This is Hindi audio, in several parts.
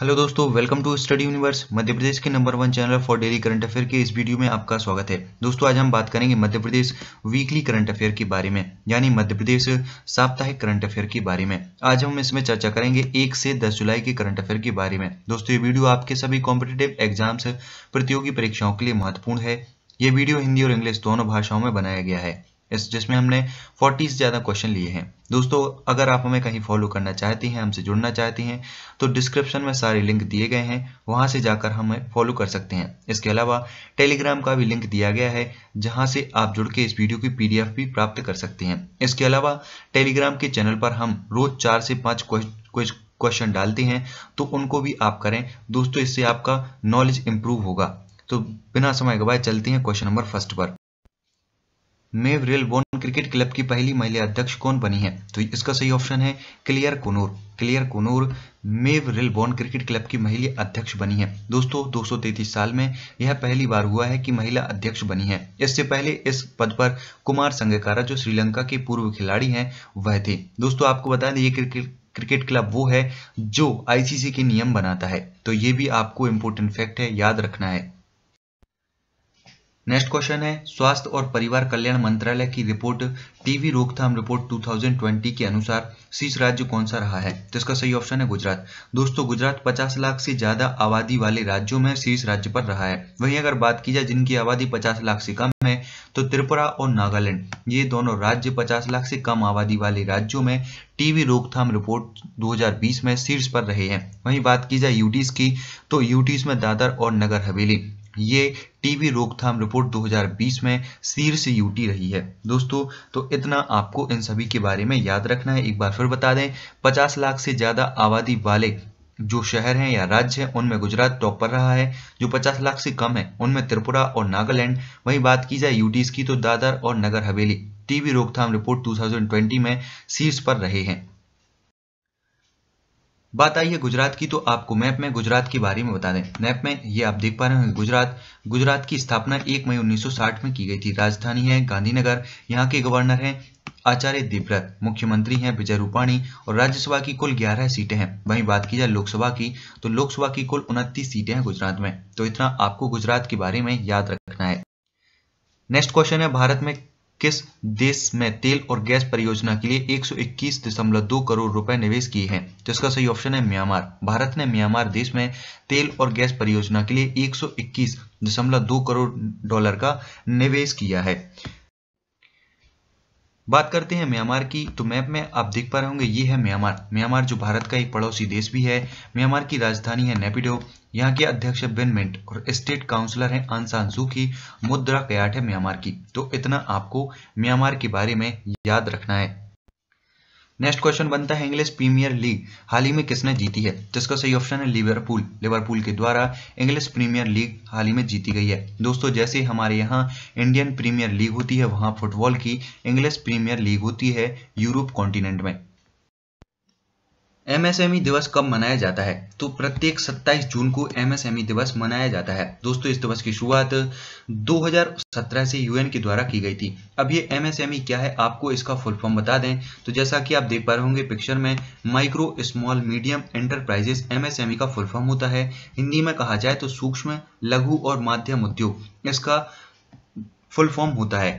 हेलो दोस्तों welcome to study universe Madhya Pradesh के number one channel for daily current affair के इस वीडियो में आपका स्वागत है दोस्तों आज हम बात करेंगे Madhya Pradesh weekly current affair के बारे में यानी मध्य प्रदेश साप्ताहिक करंट अफेयर के बारे में आज हम इसमें चर्चा करेंगे एक से दस जुलाई के करंट अफेयर के बारे में दोस्तों ये वीडियो आपके सभी कॉम्पिटेटिव एग्जाम्स प्रतियोगी परीक्षाओं के लिए महत्वपूर्ण है ये वीडियो हिंदी और इंग्लिश दोनों भाषाओं में बनाया गया है इस जिसमें हमने 40 से ज़्यादा क्वेश्चन लिए हैं दोस्तों अगर आप हमें कहीं फॉलो करना चाहती हैं हमसे जुड़ना चाहती हैं तो डिस्क्रिप्शन में सारे लिंक दिए गए हैं वहां से जाकर हमें फॉलो कर सकते हैं इसके अलावा टेलीग्राम का भी लिंक दिया गया है जहां से आप जुड़ के इस वीडियो की पीडीएफ भी प्राप्त कर सकते हैं इसके अलावा टेलीग्राम के चैनल पर हम रोज चार से पाँच क्वेश्चन डालते हैं तो उनको भी आप करें दोस्तों इससे आपका नॉलेज इम्प्रूव होगा तो बिना समय गवाए चलते हैं क्वेश्चन नंबर फर्स्ट पर में रेलबोन क्रिकेट क्लब की पहली महिला अध्यक्ष कौन बनी है तो इसका सही ऑप्शन है क्लियर कोनोर क्लियर कोनोर मेव रेलबोन क्रिकेट क्लब की महिला अध्यक्ष बनी है दोस्तों दो साल में यह पहली बार हुआ है कि महिला अध्यक्ष बनी है इससे पहले इस पद पर कुमार संगकारा जो श्रीलंका के पूर्व खिलाड़ी हैं वह थे दोस्तों आपको बता दें ये क्रिकेट क्रिकेट क्लब वो है जो आईसीसी के नियम बनाता है तो ये भी आपको इम्पोर्टेंट फैक्ट है याद रखना है नेक्स्ट क्वेश्चन है स्वास्थ्य और परिवार कल्याण मंत्रालय की रिपोर्ट टीवी रोकथाम रिपोर्ट 2020 के अनुसार शीर्ष राज्य कौन सा रहा है तो इसका सही ऑप्शन है गुजरात दोस्तों गुजरात 50 लाख से ज्यादा आबादी वाले राज्यों में शीर्ष राज्य पर रहा है वहीं अगर बात की जाए जिनकी आबादी 50 लाख से कम है तो त्रिपुरा और नागालैंड ये दोनों राज्य पचास लाख से कम आबादी वाले राज्यों में टीवी रोकथाम रिपोर्ट दो में शीर्ष पर रहे हैं वही बात की जाए यूटीज की तो यूटीज में दादर और नगर हवेली ये टीबी रोकथाम रिपोर्ट 2020 में शीर्ष यूटी रही है दोस्तों तो इतना आपको इन सभी के बारे में याद रखना है एक बार फिर बता दें 50 लाख से ज़्यादा आबादी वाले जो शहर हैं या राज्य हैं उनमें गुजरात टॉप पर रहा है जो 50 लाख से कम है उनमें त्रिपुरा और नागालैंड वहीं बात की जाए यूटीज की तो दादर और नगर हवेली टीबी रोकथाम रिपोर्ट 2020 में शीर्ष पर रहे हैं बात आई है गुजरात की तो आपको मैप में गुजरात के बारे में बता दें मैप में ये आप देख पा रहे होंगे गुजरात गुजरात की स्थापना 1 मई 1960 में की गई थी राजधानी है गांधीनगर यहाँ के गवर्नर हैं आचार्य देवव्रत मुख्यमंत्री हैं विजय रूपाणी और राज्यसभा की कुल 11 सीटें हैं वहीं बात की जाए लोकसभा की तो लोकसभा की कुल उनतीस सीटें हैं गुजरात में तो इतना आपको गुजरात के बारे में याद रखना है नेक्स्ट क्वेश्चन है भारत में किस देश में तेल और गैस परियोजना के लिए 121.2 करोड़ रुपए निवेश किए हैं तो इसका सही ऑप्शन है म्यांमार भारत ने म्यांमार देश में तेल और गैस परियोजना के लिए 121.2 करोड़ डॉलर का निवेश किया है बात करते हैं म्यांमार की तो मैप में आप देख पा रहे होंगे ये है म्यांमार म्यांमार जो भारत का एक पड़ोसी देश भी है म्यांमार की राजधानी है नेपिडो यहाँ के अध्यक्ष बेन मिंट और स्टेट काउंसलर हैं अनसान सू की मुद्रा कयाट है म्यांमार की तो इतना आपको म्यांमार के बारे में याद रखना है नेक्स्ट क्वेश्चन बनता है इंग्लिश प्रीमियर लीग हाल ही में किसने जीती है जिसका सही ऑप्शन है लिवरपूल लिवरपूल के द्वारा इंग्लिश प्रीमियर लीग हाल ही में जीती गई है दोस्तों जैसे हमारे यहाँ इंडियन प्रीमियर लीग होती है वहाँ फुटबॉल की इंग्लिश प्रीमियर लीग होती है यूरोप कॉन्टिनेंट में एमएसएमई e दिवस कब मनाया जाता है तो प्रत्येक 27 जून को एमएसएमई e दिवस मनाया जाता है दोस्तों इस दिवस की शुरुआत 2017 से यूएन के द्वारा की गई थी अब ये एमएसएमई e क्या है आपको इसका फुल फॉर्म बता दें तो जैसा कि आप देख पा रहे होंगे पिक्चर में micro small medium enterprises MSME का फुल फॉर्म होता है हिंदी में कहा जाए तो सूक्ष्म लघु और माध्यम उद्योग इसका फुल फॉर्म होता है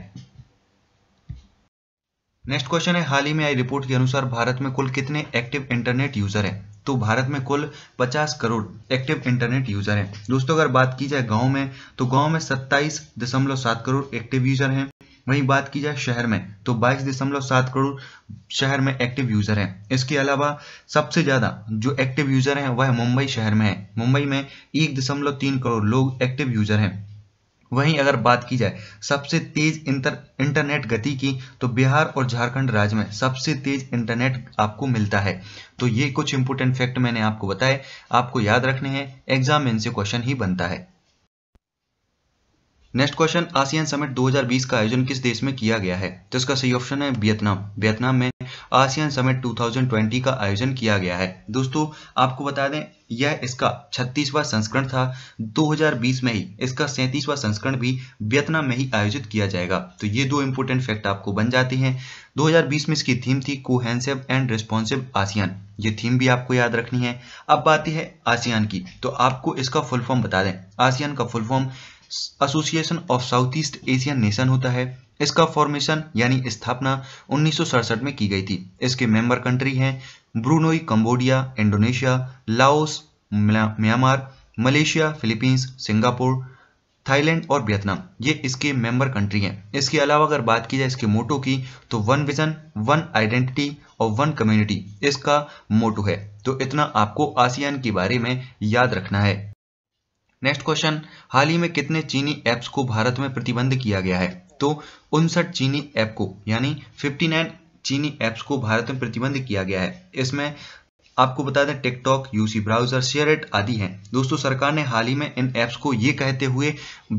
नेक्स्ट क्वेश्चन है हाल ही में आई रिपोर्ट के अनुसार भारत में कुल कितने एक्टिव इंटरनेट यूजर हैं तो भारत में कुल 50 करोड़ एक्टिव इंटरनेट यूजर हैं दोस्तों अगर बात की जाए गांव में तो गांव में सत्ताईस करोड़ एक्टिव यूजर हैं वहीं बात की जाए शहर में तो बाईस करोड़ शहर में एक्टिव यूजर हैं इसके अलावा सबसे ज्यादा जो एक्टिव यूजर हैं वह मुंबई शहर में है मुंबई में एक करोड़ लोग एक्टिव यूजर हैं वहीं अगर बात की जाए सबसे तेज इंटर इंटरनेट गति की तो बिहार और झारखंड राज्य में सबसे तेज इंटरनेट आपको मिलता है तो ये कुछ इंपोर्टेंट फैक्ट मैंने आपको बताए आपको याद रखने हैं एग्जाम इनसे क्वेश्चन ही बनता है नेक्स्ट क्वेश्चन आसियान समिट 2020 का आयोजन किस देश में किया गया है तो इसका सही ऑप्शन है वियतनाम वियतनाम में आसियान समिट 2020 का आयोजन किया गया है दोस्तों आपको बता दें यह इसका 36वां संस्करण था 2020 में ही इसका 37वां संस्करण भी वियतनाम में ही आयोजित किया जाएगा तो ये दो इंपॉर्टेंट फैक्ट आपको बन जाते हैं 2020 में इसकी थीम थी कोहेंसिव एंड रिस्पॉन्सिव आसियान ये थीम भी आपको याद रखनी है अब बात है आसियान की तो आपको इसका फुल फॉर्म बता दें आसियान का full form Association of South East Asian Nation होता है इसका फॉर्मेशन यानी स्थापना उन्नीस में की गई थी इसके मेंबर कंट्री हैं Brunei Cambodia Indonesia Laos Myanmar Malaysia Philippines Singapore Thailand और वियतनाम ये इसके मेंबर कंट्री हैं इसके अलावा अगर बात की जाए इसके मोटो की तो वन विजन वन आइडेंटिटी और वन कम्युनिटी इसका मोटो है तो इतना आपको आसियान के बारे में याद रखना है नेक्स्ट क्वेश्चन हाल ही में कितने चीनी ऐप्स को भारत में प्रतिबंध किया गया है तो उनसठ चीनी ऐप को यानी 59 चीनी ऐप्स को भारत में प्रतिबंध किया गया है इसमें आपको बता दें टिकटॉक यूसी ब्राउजर शेयर आदि हैं दोस्तों सरकार ने हाल ही में इन ऐप्स को ये कहते हुए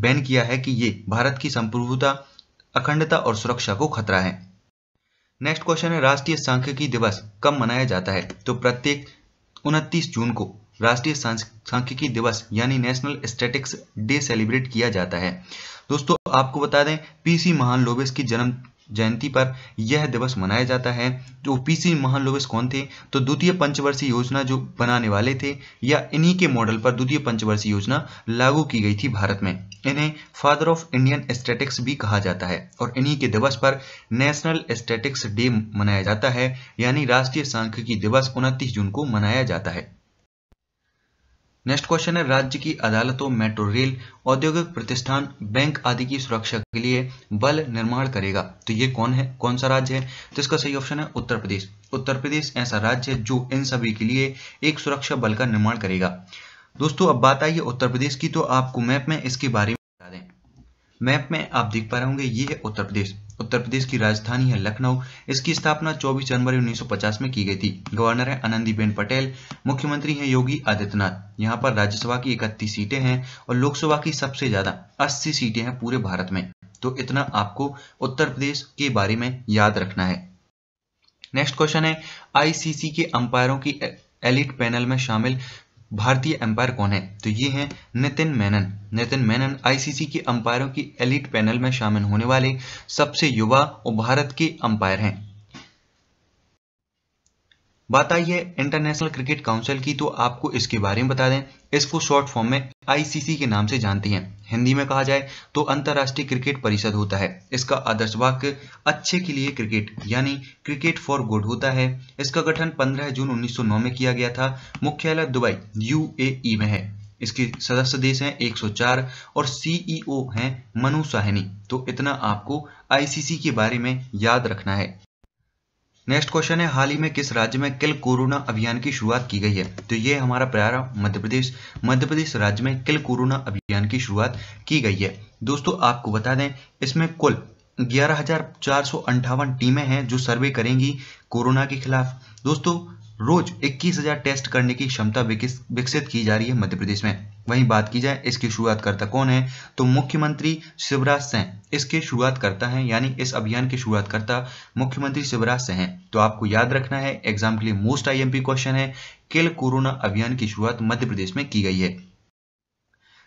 बैन किया है कि ये भारत की संप्रभुता अखंडता और सुरक्षा को खतरा है नेक्स्ट क्वेश्चन है राष्ट्रीय सांख्यिकी दिवस कब मनाया जाता है तो प्रत्येक 29 जून को राष्ट्रीय सांख्यिकी दिवस यानी नेशनल स्टेटिक्स डे सेलिब्रेट किया जाता है दोस्तों आपको बता दें पीसी महान लोबिस की जन्म जयंती पर यह दिवस मनाया जाता है जो तो पीसी महालोविस कौन थे तो द्वितीय पंचवर्षीय योजना जो बनाने वाले थे या इन्हीं के मॉडल पर द्वितीय पंचवर्षीय योजना लागू की गई थी भारत में इन्हें फादर ऑफ इंडियन एस्थेटिक्स भी कहा जाता है और इन्हीं के दिवस पर नेशनल एस्थेटिक्स डे मनाया जाता है यानी राष्ट्रीय सांख्यिकी दिवस उनतीस जून को मनाया जाता है नेक्स्ट क्वेश्चन है राज्य की अदालतों मेट्रो तो रेल औद्योगिक प्रतिष्ठान बैंक आदि की सुरक्षा के लिए बल निर्माण करेगा तो ये कौन है कौन सा राज्य है तो इसका सही ऑप्शन है उत्तर प्रदेश उत्तर प्रदेश ऐसा राज्य है जो इन सभी के लिए एक सुरक्षा बल का निर्माण करेगा दोस्तों अब बात आई है उत्तर प्रदेश की तो आपको मैप में इसके बारे में मैप में आप देख पा रहे होंगे ये है उत्तर प्रदेश उत्तर प्रदेश की राजधानी है लखनऊ इसकी स्थापना 24 जनवरी 1950 में की गई थी गवर्नर है आनंदीबेन पटेल मुख्यमंत्री हैं योगी आदित्यनाथ यहाँ पर राज्यसभा की इकतीस सीटें हैं और लोकसभा की सबसे ज्यादा 80 सीटें हैं पूरे भारत में तो इतना आपको उत्तर प्रदेश के बारे में याद रखना है नेक्स्ट क्वेश्चन है आईसीसी के अंपायरों की एलिट पैनल में शामिल भारतीय अंपायर कौन है तो ये हैं नितिन मेनन नितिन मेनन आईसीसी के अंपायरों की एलिट पैनल में शामिल होने वाले सबसे युवा और भारत के अंपायर हैं बात आई है इंटरनेशनल क्रिकेट काउंसिल की तो आपको इसके बारे में बता दें इसको शॉर्ट फॉर्म में आईसीसी के नाम से जानते हैं हिंदी में कहा जाए तो अंतर्राष्ट्रीय क्रिकेट परिषद होता है इसका आदर्श वाक्य अच्छे के लिए क्रिकेट यानी क्रिकेट फॉर गुड होता है इसका गठन 15 जून 1909 में किया गया था मुख्यालय दुबई यू e में है इसके सदस्य देश हैं 104 और सीईओ e हैं मनु साहनी तो इतना आपको आईसीसी के बारे में याद रखना है नेक्स्ट क्वेश्चन है हाल ही में किस राज्य में किल कोरोना अभियान की शुरुआत की गई है तो ये हमारा प्यारा मध्य प्रदेश मध्य प्रदेश राज्य में किल कोरोना अभियान की शुरुआत की गई है दोस्तों आपको बता दें इसमें कुल ग्यारह टीमें हैं जो सर्वे करेंगी कोरोना के खिलाफ दोस्तों रोज 21,000 टेस्ट करने की क्षमता विकसित की जा रही है मध्य प्रदेश में वहीं बात की जाए इसकी शुरुआत करता कौन है तो मुख्यमंत्री शिवराज सिंह इसके शुरुआत करता है यानी इस अभियान की शुरुआत करता मुख्यमंत्री शिवराज सिंह तो आपको याद रखना है एग्जाम के लिए मोस्ट आईएमपी क्वेश्चन है किल कोरोना अभियान की शुरुआत मध्य प्रदेश में की गई है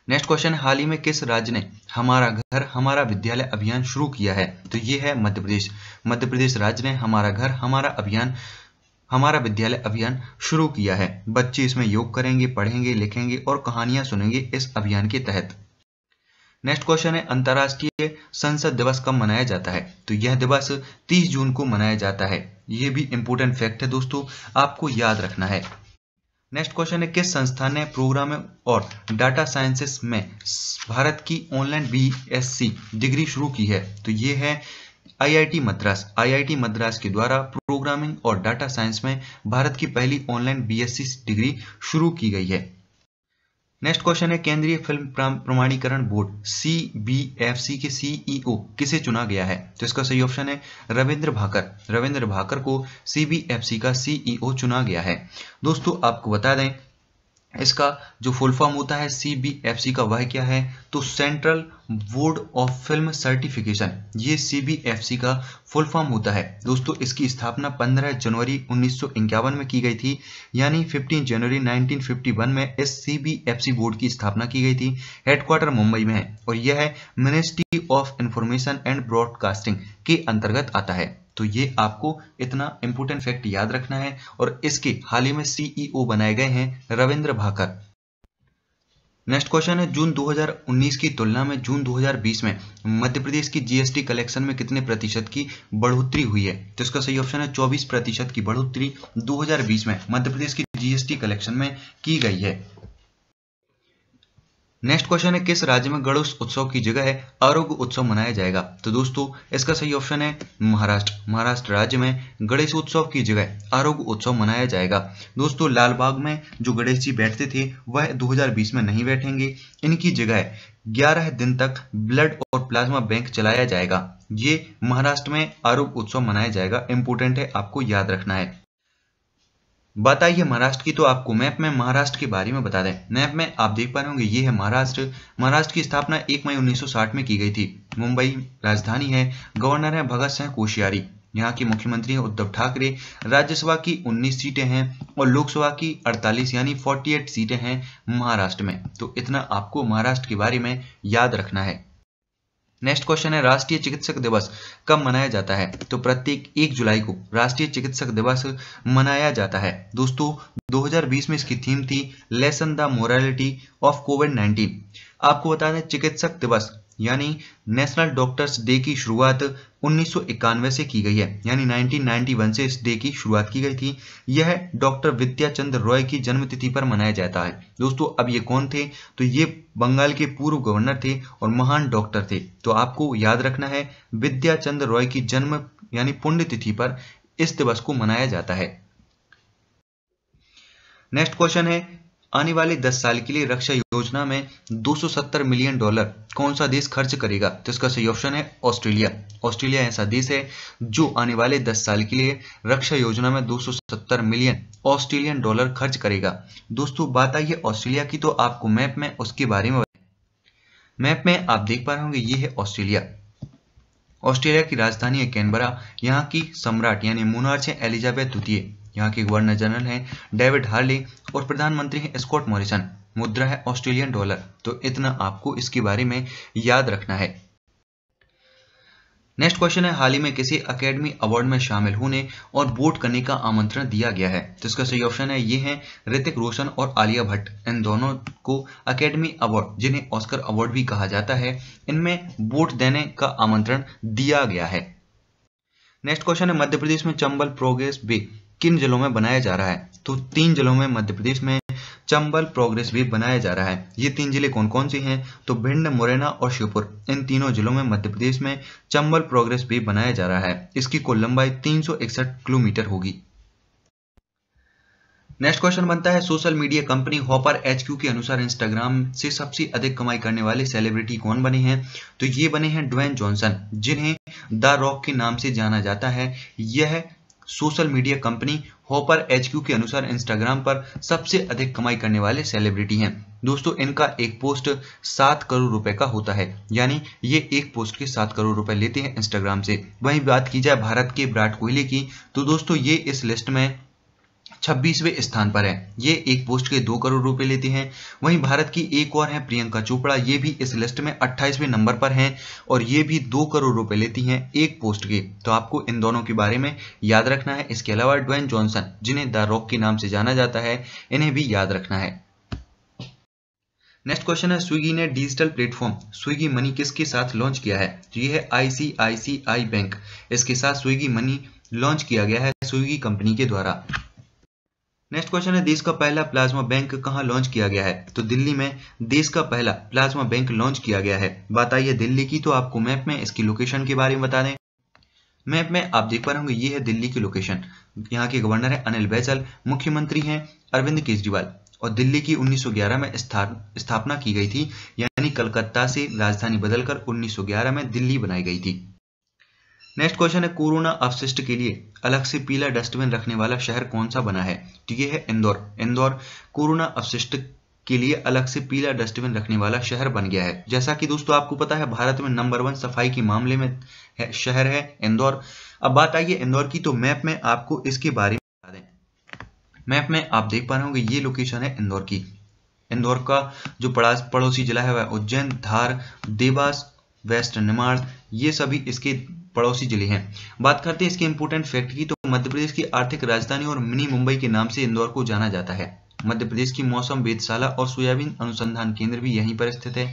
नेक्स्ट क्वेश्चन हाल ही में किस राज्य ने हमारा घर हमारा विद्यालय अभियान शुरू किया है तो ये है मध्य प्रदेश मध्य प्रदेश राज्य ने हमारा घर हमारा अभियान हमारा विद्यालय अभियान शुरू किया है बच्चे इसमें योग करेंगे पढ़ेंगे लिखेंगे और कहानियां सुनेंगे इस अभियान के तहत नेक्स्ट क्वेश्चन है अंतर्राष्ट्रीय संसद दिवस कब मनाया जाता है तो यह दिवस 30 जून को मनाया जाता है यह भी इंपोर्टेंट फैक्ट है दोस्तों आपको याद रखना है नेक्स्ट क्वेश्चन है किस संस्था ने प्रोग्राम और डाटा साइंसेस में भारत की ऑनलाइन बी डिग्री शुरू की है तो ये है आईआईटी मद्रास आईआईटी मद्रास के द्वारा प्रोग्रामिंग और डाटा साइंस में भारत की पहली ऑनलाइन बीएससी डिग्री शुरू की गई है नेक्स्ट क्वेश्चन है केंद्रीय फिल्म प्रमाणीकरण बोर्ड सीबीएफसी के सीईओ e किसे चुना गया है तो इसका सही ऑप्शन है रविंद्र भाकर रविंद्र भाकर को सीबीएफसी का सीईओ e चुना गया है दोस्तों आपको बता दें इसका जो फुल फॉर्म होता है सी बी एफ सी का वह क्या है तो central board of film certification ये सी बी एफ सी का फुल फॉर्म होता है दोस्तों इसकी स्थापना 15 जनवरी उन्नीस में की गई थी यानी 15 जनवरी 1951 में इस C B F C board की स्थापना की गई थी हेडक्वार्टर मुंबई में है और यह है ministry of information and broadcasting के अंतर्गत आता है तो ये आपको इतना इंपोर्टेंट फैक्ट याद रखना है और इसके हाल ही में सीईओ e बनाए गए हैं रविंद्र भाकर नेक्स्ट क्वेश्चन है जून 2019 की तुलना में जून 2020 में मध्य प्रदेश की जीएसटी कलेक्शन में कितने प्रतिशत की बढ़ोतरी हुई है तो इसका सही ऑप्शन है 24 प्रतिशत की बढ़ोतरी 2020 में मध्य प्रदेश की जीएसटी कलेक्शन में की गई है नेक्स्ट क्वेश्चन है किस राज्य में गणेश उत्सव की जगह है आरोग्य उत्सव मनाया जाएगा तो दोस्तों इसका सही ऑप्शन है महाराष्ट्र महाराष्ट्र राज्य में गणेश उत्सव की जगह आरोग्य उत्सव मनाया जाएगा दोस्तों लालबाग में जो गणेश जी बैठते थे वह 2020 में नहीं बैठेंगे इनकी जगह 11 दिन तक ब्लड और प्लाज्मा बैंक चलाया जाएगा ये महाराष्ट्र में आरोग्य उत्सव मनाया जाएगा इंपोर्टेंट है आपको याद रखना है बताइए महाराष्ट्र की तो आपको मैप में महाराष्ट्र के बारे में बता दें मैप में आप देख पा रहे होंगे ये है महाराष्ट्र महाराष्ट्र की स्थापना 1 मई 1960 में की गई थी मुंबई राजधानी है गवर्नर है भगत सिंह कोशियारी यहाँ के मुख्यमंत्री हैं उद्धव ठाकरे राज्यसभा की 19 सीटें हैं और लोकसभा की 48 यानी 48 सीटें हैं महाराष्ट्र में तो इतना आपको महाराष्ट्र के बारे में याद रखना है नेक्स्ट क्वेश्चन है राष्ट्रीय चिकित्सक दिवस कब मनाया जाता है तो प्रत्येक एक जुलाई को राष्ट्रीय चिकित्सक दिवस मनाया जाता है दोस्तों 2020 में इसकी थीम थी lesson the morality of COVID 19 आपको बता दें चिकित्सक दिवस यानी नेशनल डॉक्टर्स डे की शुरुआत 1991 से की गई है यानी 1991 से इस डे की शुरुआत की गई थी यह डॉक्टर विद्याचंद रॉय की जन्मतिथि पर मनाया जाता है दोस्तों अब ये कौन थे तो ये बंगाल के पूर्व गवर्नर थे और महान डॉक्टर थे तो आपको याद रखना है विद्याचंद रॉय की जन्म यानी पुण्यतिथि पर इस दिवस को मनाया जाता है नेक्स्ट क्वेश्चन है आने वाले दस साल के लिए रक्षा योजना में 270 मिलियन डॉलर कौन सा देश खर्च करेगा तो इसका सही ऑप्शन है ऑस्ट्रेलिया ऑस्ट्रेलिया ऐसा देश है जो आने वाले 10 साल के लिए रक्षा योजना में 270 मिलियन ऑस्ट्रेलियन डॉलर खर्च करेगा दोस्तों बात आई है ऑस्ट्रेलिया की तो आपको मैप में उसके बारे में मैप में आप देख पा रहे होंगे ये है ऑस्ट्रेलिया ऑस्ट्रेलिया की राजधानी है कैनबरा यहाँ की सम्राट यानी मोनार्च है एलिजाबेथ द्वितीय यहाँ के गवर्नर जनरल हैं डेविड हार्ले और प्रधानमंत्री हैं स्कॉट मॉरिसन मुद्रा है ऑस्ट्रेलियन डॉलर तो इतना आपको इसके बारे में याद रखना है नेक्स्ट क्वेश्चन है हाल ही में किसी एकेडमी अवार्ड में शामिल होने और वोट करने का आमंत्रण दिया गया है तो इसका सही ऑप्शन है ये हैं ऋतिक रोशन और आलिया भट्ट इन दोनों को एकेडमी अवार्ड जिन्हें ऑस्कर अवार्ड भी कहा जाता है इनमें वोट देने का आमंत्रण दिया गया है नेक्स्ट क्वेश्चन है मध्य प्रदेश में चंबल प्रोग्रेस बे किन जिलों में बनाया जा रहा है तो तीन जिलों में मध्य प्रदेश में चंबल प्रोग्रेस भी बनाया जा रहा है ये तीन जिले कौन कौन से हैं तो भिंड मुरैना और श्योपुर इन तीनों जिलों में मध्य प्रदेश में चंबल प्रोग्रेस भी बनाया जा रहा है इसकी कुल लंबाई तीन किलोमीटर होगी नेक्स्ट क्वेश्चन बनता है social media company Hopper HQ के अनुसार इंस्टाग्राम से सबसे अधिक कमाई करने वाले सेलिब्रिटी कौन बने हैं तो ये बने हैं ड्वेन जॉनसन जिन्हें द रॉक के नाम से जाना जाता है यह social media company Hopper H के अनुसार इंस्टाग्राम पर सबसे अधिक कमाई करने वाले सेलिब्रिटी हैं दोस्तों इनका एक पोस्ट सात करोड़ रुपए का होता है यानी ये एक पोस्ट के सात करोड़ रुपए लेते हैं इंस्टाग्राम से वहीं बात की जाए भारत के विराट कोहली की तो दोस्तों ये इस लिस्ट में छब्बीसवें स्थान पर है ये एक पोस्ट के दो करोड़ रुपए लेते हैं वहीं भारत की एक और है प्रियंका चोपड़ा ये भी इस लिस्ट में अट्ठाईसवें नंबर पर हैं और ये भी दो करोड़ रुपए लेती हैं एक पोस्ट के तो आपको इन दोनों के बारे में याद रखना है इसके अलावा ड्वेन जॉनसन जिन्हें द रॉक के नाम से जाना जाता है इन्हें भी याद रखना है नेक्स्ट क्वेश्चन है स्विगी ने डिजिटल प्लेटफॉर्म स्विगी मनी किसके साथ लॉन्च किया है तो ये है आईसीआईसीआई बैंक इसके साथ स्विगी मनी लॉन्च किया गया है स्विगी कंपनी के द्वारा नेक्स्ट क्वेश्चन है देश का पहला प्लाज्मा बैंक कहाँ लॉन्च किया गया है तो दिल्ली में देश का पहला प्लाज्मा बैंक लॉन्च किया गया है बात आई है दिल्ली की तो आपको मैप में इसकी लोकेशन के बारे में बता दें मैप में आप देख पा रहे होंगे ये है दिल्ली की लोकेशन यहाँ के गवर्नर है अनिल बैजल मुख्यमंत्री हैं अरविंद केजरीवाल और दिल्ली की 1911 में स्थापना की गई थी यानी कलकत्ता से राजधानी बदलकर 1911 में दिल्ली बनाई गई थी नेक्स्ट क्वेश्चन है कोरोना अवशिष्ट के लिए अलग से पीला डस्टबिन रखने वाला शहर कौन सा बना है तो ये है इंदौर इंदौर कोरोना अवशिष्ट के लिए अलग से पीला डस्टबिन रखने वाला शहर बन गया है जैसा कि दोस्तों आपको पता है भारत में नंबर वन सफाई के मामले में है, शहर है इंदौर अब बात आई है इंदौर की तो मैप में आपको इसके बारे में बता दें मैप में आप देख पा रहे होंगे ये लोकेशन है इंदौर की इंदौर का जो पड़ोसी जिला है वह उज्जैन धार देवास वेस्ट निमाड़ ये सभी इसके पड़ोसी जिले हैं बात करते हैं इसके इम्पोर्टेंट फैक्ट की तो मध्य प्रदेश की आर्थिक राजधानी और मिनी मुंबई के नाम से इंदौर को जाना जाता है मध्य प्रदेश की मौसम वेदशाला और सोयाबीन अनुसंधान केंद्र भी यहीं पर स्थित है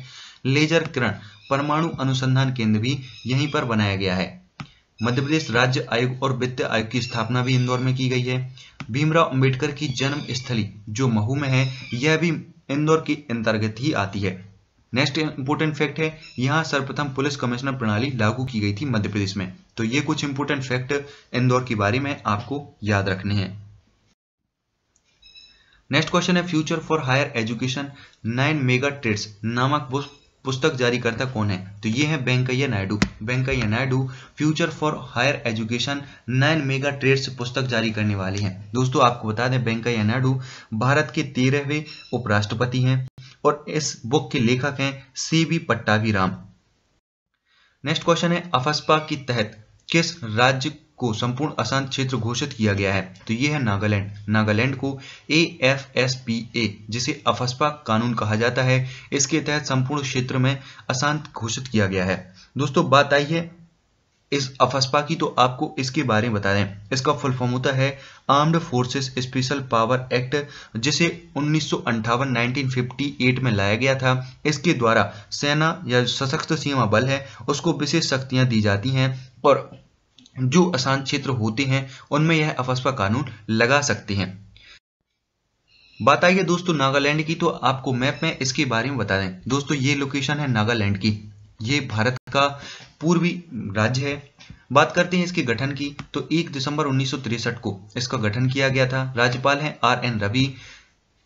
लेजर किरण परमाणु अनुसंधान केंद्र भी यहीं पर बनाया गया है मध्य प्रदेश राज्य आयोग और वित्त आयोग की स्थापना भी इंदौर में की गई है भीमराव अंबेडकर की जन्म स्थली जो महू में है यह भी इंदौर के अंतर्गत ही आती है नेक्स्ट इंपोर्टेंट फैक्ट है यहाँ सर्वप्रथम पुलिस कमिश्नर प्रणाली लागू की गई थी मध्य प्रदेश में तो ये कुछ इंपोर्टेंट फैक्ट इंदौर के बारे में आपको याद रखने हैं नेक्स्ट क्वेश्चन है future for higher education nine mega trends नामक पुस्तक जारी करता कौन है तो ये है Venkaiah Naidu Venkaiah Naidu future for higher education nine mega trends पुस्तक जारी करने वाले हैं दोस्तों आपको बता दें वेंकैया नायडू भारत के तेरहवें उपराष्ट्रपति हैं और इस बुक के लेखक हैं C B Pattabhi Ram next question है अफस्पा के तहत किस राज्य को संपूर्ण अशांत क्षेत्र घोषित किया गया है तो यह है नागालैंड नागालैंड को A F S P A जिसे अफस्पा कानून कहा जाता है इसके तहत संपूर्ण क्षेत्र में अशांत घोषित किया गया है दोस्तों बात आई है इस अफस्पा की तो आपको इसके बारे में बता दें इसका फुल फॉर्म होता है armed forces special power act जिसे उन्नीस 1958 में लाया गया था इसके द्वारा सेना या सशक्त सीमा बल है उसको विशेष शक्तियां दी जाती हैं और जो आसान क्षेत्र होते हैं उनमें यह अफस्पा कानून लगा सकते हैं बात आइए दोस्तों नागालैंड की तो आपको मैप में इसके बारे में बता दें दोस्तों ये लोकेशन है नागालैंड की ये भारत का पूर्वी राज्य है बात करते हैं इसके गठन की तो 1 दिसंबर उन्नीस को इसका गठन किया गया था राज्यपाल हैं आर एन रवि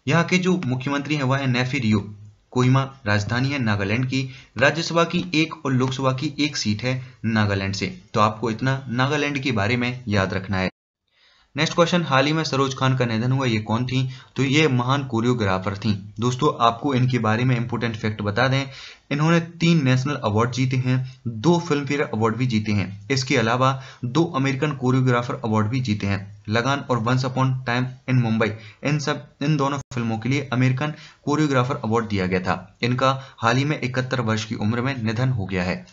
यहाँ के जो मुख्यमंत्री हैं वह है नेफी रियो कोहिमा राजधानी है नागालैंड की राज्यसभा की एक और लोकसभा की एक सीट है नागालैंड से तो आपको इतना नागालैंड के बारे में याद रखना है नेक्स्ट क्वेश्चन हाल ही में सरोज खान का निधन हुआ ये कौन थी तो ये महान कोरियोग्राफर थी दोस्तों आपको इनके बारे में इंपोर्टेंट फैक्ट बता दें इन्होंने तीन नेशनल अवार्ड जीते हैं दो फिल्म फेयर अवार्ड भी जीते हैं इसके अलावा दो अमेरिकन कोरियोग्राफर अवार्ड भी जीते हैं लगान और वंस अपॉन टाइम इन मुंबई इन सब इन दोनों फिल्मों के लिए अमेरिकन कोरियोग्राफर अवार्ड दिया गया था इनका हाल ही में इकहत्तर वर्ष की उम्र में निधन हो गया है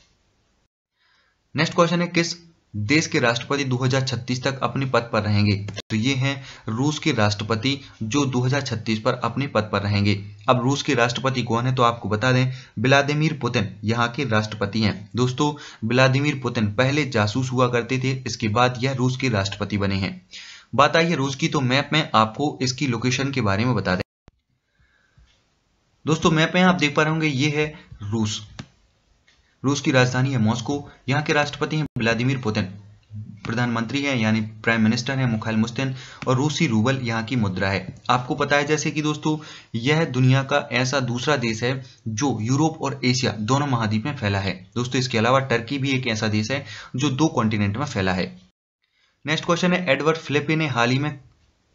नेक्स्ट क्वेश्चन है किस देश के राष्ट्रपति 2036 तक अपने पद पर रहेंगे तो ये हैं रूस के राष्ट्रपति जो 2036 पर अपने पद पर रहेंगे अब रूस के राष्ट्रपति कौन है तो आपको बता दें व्लादिमीर पुतिन यहाँ के राष्ट्रपति हैं दोस्तों व्लादिमीर पुतिन पहले जासूस हुआ करते थे इसके बाद यह रूस के राष्ट्रपति बने हैं बात आई है रूस की तो मैप में आपको इसकी लोकेशन के बारे में बता दें दोस्तों मैप में आप देख पा रहे होंगे ये है रूस रूस की राजधानी है मॉस्को यहाँ के राष्ट्रपति हैं व्लादिमिर पुतिन प्रधानमंत्री हैं यानी प्राइम मिनिस्टर हैं मुखाइल मुस्तिन और रूसी रूबल यहाँ की मुद्रा है आपको पता है जैसे कि दोस्तों यह दुनिया का ऐसा दूसरा देश है जो यूरोप और एशिया दोनों महाद्वीप में फैला है दोस्तों इसके अलावा टर्की भी एक ऐसा देश है जो दो कॉन्टिनेंट में फैला है नेक्स्ट क्वेश्चन है एडवर्ड फिलिपे ने हाल ही में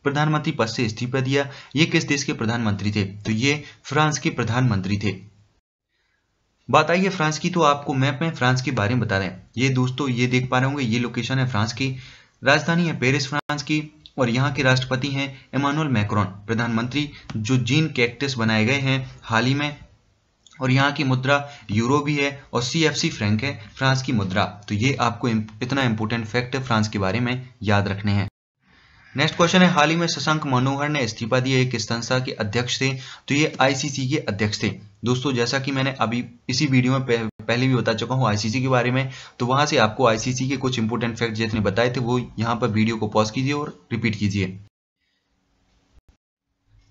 प्रधानमंत्री पद से इस्तीफा दिया ये किस देश के प्रधानमंत्री थे तो ये फ्रांस के प्रधानमंत्री थे बात आई है फ्रांस की तो आपको मैप में फ्रांस के बारे में बता दें ये दोस्तों ये देख पा रहे होंगे ये लोकेशन है फ्रांस की राजधानी है पेरिस फ्रांस की और यहाँ के राष्ट्रपति हैं इमानुअल मैक्रॉन प्रधानमंत्री जो जीन कैक्टस बनाए गए हैं हाल ही में और यहाँ की मुद्रा यूरो भी है और सी एफ सी फ्रैंक है फ्रांस की मुद्रा तो ये आपको इतना इंपॉर्टेंट फैक्ट फ्रांस के बारे में याद रखने हैं नेक्स्ट क्वेश्चन है हाल ही में शशांक मनोहर ने इस्तीफा दिया एक संस्था के अध्यक्ष थे तो ये आईसीसी के अध्यक्ष थे दोस्तों जैसा कि मैंने अभी इसी वीडियो में पहले भी बता चुका हूँ आईसीसी के बारे में तो वहां से आपको आईसीसी के कुछ इंपोर्टेंट फैक्ट जितने बताए थे वो यहाँ पर वीडियो को पॉज कीजिए और रिपीट कीजिए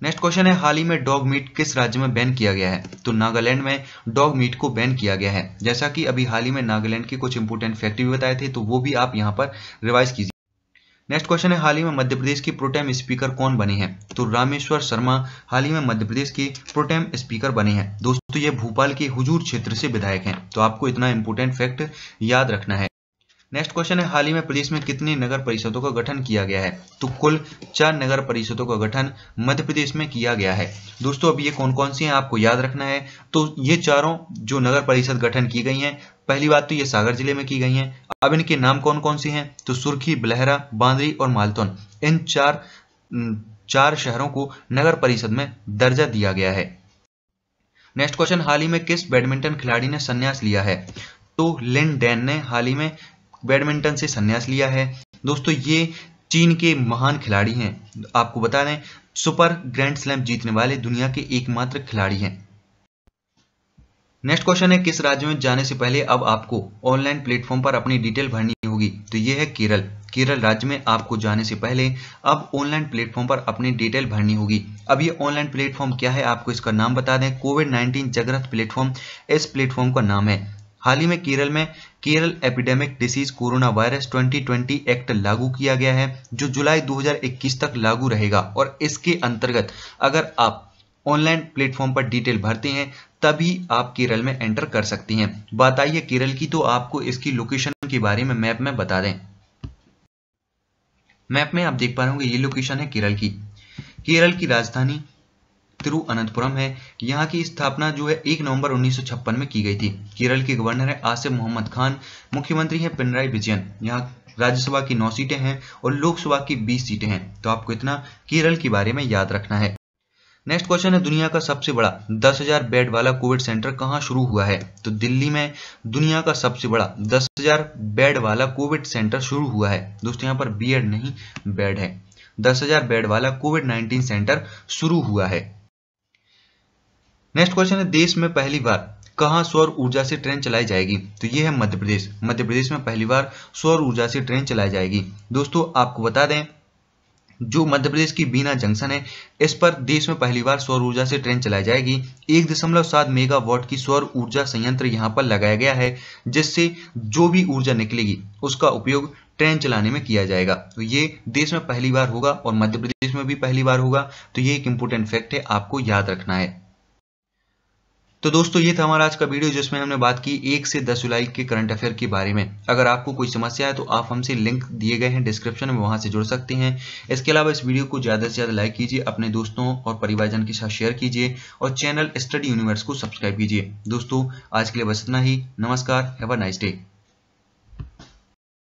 नेक्स्ट क्वेश्चन है हाल ही में डॉग मीट किस राज्य में बैन किया गया है तो नागालैंड में डॉग मीट को बैन किया गया है जैसा कि अभी हाल ही में नागालैंड के कुछ इंपोर्टेंट फैक्ट भी बताए थे तो वो भी आप यहाँ पर रिवाइज कीजिए नेक्स्ट क्वेश्चन है हाल ही में मध्य प्रदेश की प्रोटेम स्पीकर कौन बनी है तो रामेश्वर शर्मा हाल ही में मध्य प्रदेश की प्रोटेम स्पीकर बनी है दोस्तों ये भोपाल के हुजूर क्षेत्र से विधायक हैं तो आपको इतना इंपोर्टेंट फैक्ट याद रखना है नेक्स्ट क्वेश्चन है हाल ही में प्रदेश में कितनी नगर परिषदों का गठन किया गया है तो कुल चार नगर परिषदों का गठन मध्य प्रदेश में किया गया है दोस्तों अभी ये कौन कौन सी हैं आपको याद रखना है तो ये चारों जो नगर परिषद गठन की गई हैं पहली बात तो ये सागर जिले में की गई हैं अब इनके नाम कौन कौन सी हैं तो सुर्खी बलहरा बांदरी और मालतौन इन चार चार शहरों को नगर परिषद में दर्जा दिया गया है नेक्स्ट क्वेश्चन हाल ही में किस बैडमिंटन खिलाड़ी ने संन्यास लिया है तो लिन डैन ने हाल ही में बैडमिंटन से संन्यास लिया है दोस्तों ये चीन के महान खिलाड़ी हैं आपको बता दें सुपर ग्रैंड स्लैम जीतने वाले दुनिया के एकमात्र खिलाड़ी हैं नेक्स्ट क्वेश्चन है किस राज्य में जाने से पहले अब आपको ऑनलाइन प्लेटफॉर्म पर अपनी डिटेल भरनी होगी तो ये है केरल केरल राज्य में आपको जाने से पहले अब ऑनलाइन प्लेटफॉर्म पर अपनी डिटेल भरनी होगी अब ये ऑनलाइन प्लेटफॉर्म क्या है आपको इसका नाम बता दें कोविड 19 जगरथ प्लेटफॉर्म इस प्लेटफॉर्म का नाम है हाल ही में केरल में Kerala epidemic disease corona virus 2020 act लागू किया गया है जो जुलाई 2021 तक लागू रहेगा और इसके अंतर्गत अगर आप ऑनलाइन प्लेटफॉर्म पर डिटेल भरते हैं तभी आप केरल में एंटर कर सकती हैं बात बताइए केरल की तो आपको इसकी लोकेशन के बारे में मैप में बता दें मैप में आप देख पा रहे होंगे ये लोकेशन है केरल की केरल की राजधानी तिरुअनंतपुरम है यहाँ की स्थापना जो है एक नवंबर 1956 में की गई थी केरल के गवर्नर है आसिफ मोहम्मद खान मुख्यमंत्री हैं पिनराई विजयन यहाँ राज्यसभा की नौ सीटें हैं और लोकसभा की बीस सीटें हैं तो आपको इतना केरल के बारे में याद रखना है नेक्स्ट क्वेश्चन है दुनिया का सबसे बड़ा 10,000 बेड वाला कोविड सेंटर कहाँ शुरू हुआ है तो दिल्ली में दुनिया का सबसे बड़ा 10,000 बेड वाला कोविड सेंटर शुरू हुआ है दोस्तों यहाँ पर बी नहीं बेड है 10,000 बेड वाला कोविड 19 सेंटर शुरू हुआ है नेक्स्ट क्वेश्चन है देश में पहली बार कहा सौर ऊर्जा से ट्रेन चलाई जाएगी तो ये है मध्य प्रदेश मध्य प्रदेश में पहली बार सौर ऊर्जा से ट्रेन चलाई जाएगी दोस्तों आपको बता दें जो मध्य प्रदेश की बीना जंक्शन है इस पर देश में पहली बार सौर ऊर्जा से ट्रेन चलाई जाएगी एक दशमलव सात मेगावाट की सौर ऊर्जा संयंत्र यहाँ पर लगाया गया है जिससे जो भी ऊर्जा निकलेगी उसका उपयोग ट्रेन चलाने में किया जाएगा तो ये देश में पहली बार होगा और मध्य प्रदेश में भी पहली बार होगा तो ये एक इम्पोर्टेंट फैक्ट है आपको याद रखना है तो दोस्तों ये था हमारा आज का वीडियो जिसमें हमने बात की एक से दस जुलाई के करंट अफेयर के बारे में अगर आपको कोई समस्या है तो आप हमसे लिंक दिए गए हैं डिस्क्रिप्शन में वहां से जुड़ सकते हैं इसके अलावा इस वीडियो को ज़्यादा से ज़्यादा लाइक कीजिए अपने दोस्तों और परिवारजन के साथ शेयर कीजिए और चैनल स्टडी यूनिवर्स को सब्सक्राइब कीजिए दोस्तों आज के लिए बस इतना ही नमस्कार हैव अ नाइस डे